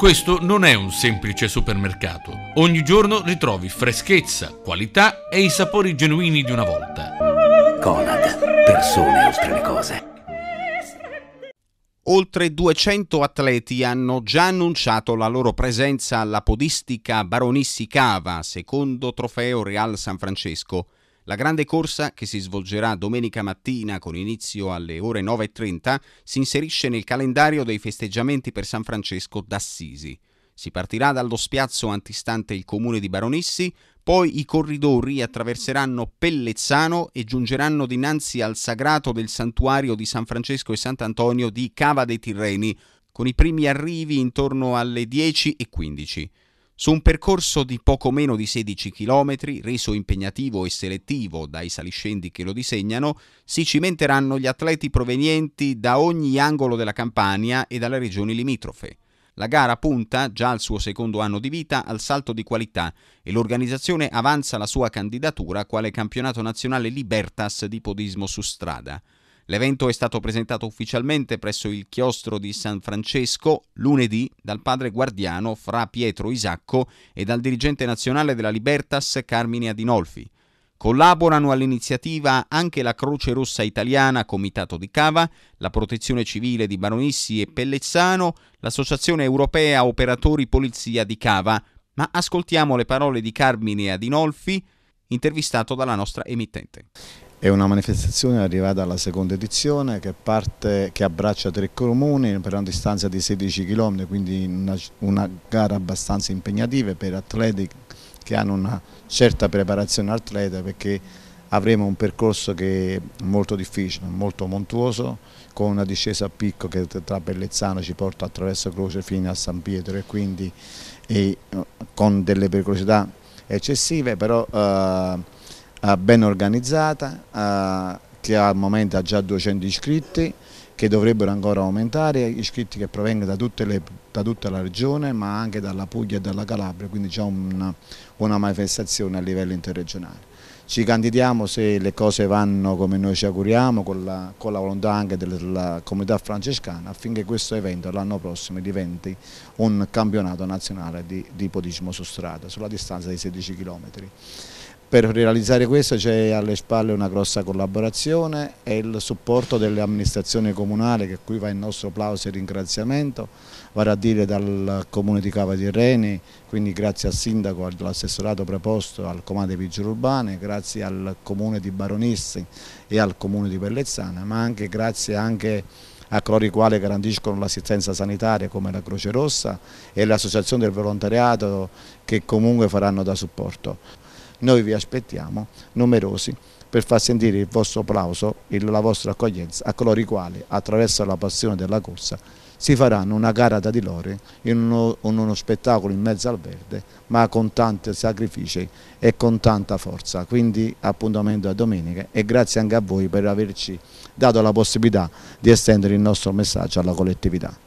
Questo non è un semplice supermercato. Ogni giorno ritrovi freschezza, qualità e i sapori genuini di una volta. Conad, persone oltre le cose. Oltre 200 atleti hanno già annunciato la loro presenza alla podistica Baronissi Cava, secondo trofeo Real San Francesco. La grande corsa, che si svolgerà domenica mattina con inizio alle ore 9.30, si inserisce nel calendario dei festeggiamenti per San Francesco d'Assisi. Si partirà dallo spiazzo antistante il comune di Baronissi, poi i corridori attraverseranno Pellezzano e giungeranno dinanzi al sagrato del santuario di San Francesco e Sant'Antonio di Cava dei Tirreni, con i primi arrivi intorno alle 10.15. Su un percorso di poco meno di 16 km, reso impegnativo e selettivo dai saliscendi che lo disegnano, si cimenteranno gli atleti provenienti da ogni angolo della Campania e dalle regioni limitrofe. La gara punta, già al suo secondo anno di vita, al salto di qualità e l'organizzazione avanza la sua candidatura quale campionato nazionale Libertas di podismo su strada. L'evento è stato presentato ufficialmente presso il chiostro di San Francesco lunedì dal padre guardiano Fra Pietro Isacco e dal dirigente nazionale della Libertas Carmine Adinolfi. Collaborano all'iniziativa anche la Croce Rossa Italiana Comitato di Cava, la Protezione Civile di Baronissi e Pellezzano, l'Associazione Europea Operatori Polizia di Cava, ma ascoltiamo le parole di Carmine Adinolfi intervistato dalla nostra emittente. È una manifestazione arrivata alla seconda edizione che, parte, che abbraccia tre comuni per una distanza di 16 km, quindi una, una gara abbastanza impegnativa per atleti che hanno una certa preparazione atleta perché avremo un percorso che è molto difficile, molto montuoso, con una discesa a picco che tra Bellezzano ci porta attraverso Croce fino a San Pietro e quindi e, eh, con delle pericolosità eccessive, però eh, eh, ben organizzata, eh, che al momento ha già 200 iscritti, che dovrebbero ancora aumentare, iscritti che provengono da, le, da tutta la regione ma anche dalla Puglia e dalla Calabria, quindi già una, una manifestazione a livello interregionale. Ci candidiamo se le cose vanno come noi ci auguriamo, con la, con la volontà anche della comunità francescana, affinché questo evento l'anno prossimo diventi un campionato nazionale di, di podismo su strada, sulla distanza di 16 km. Per realizzare questo c'è alle spalle una grossa collaborazione e il supporto dell'amministrazione comunale che qui va il nostro applauso e ringraziamento, vale a dire dal Comune di Cava di Reni, quindi grazie al Sindaco, all'assessorato preposto, al Comando dei Vigili Urbani, grazie al Comune di Baronissi e al Comune di Pellezzana, ma anche grazie anche a coloro i quali garantiscono l'assistenza sanitaria come la Croce Rossa e l'associazione del volontariato che comunque faranno da supporto. Noi vi aspettiamo numerosi per far sentire il vostro applauso e la vostra accoglienza a coloro i quali, attraverso la passione della corsa, si faranno una gara da di loro in uno, in uno spettacolo in mezzo al verde, ma con tanti sacrifici e con tanta forza. Quindi appuntamento a domenica e grazie anche a voi per averci dato la possibilità di estendere il nostro messaggio alla collettività.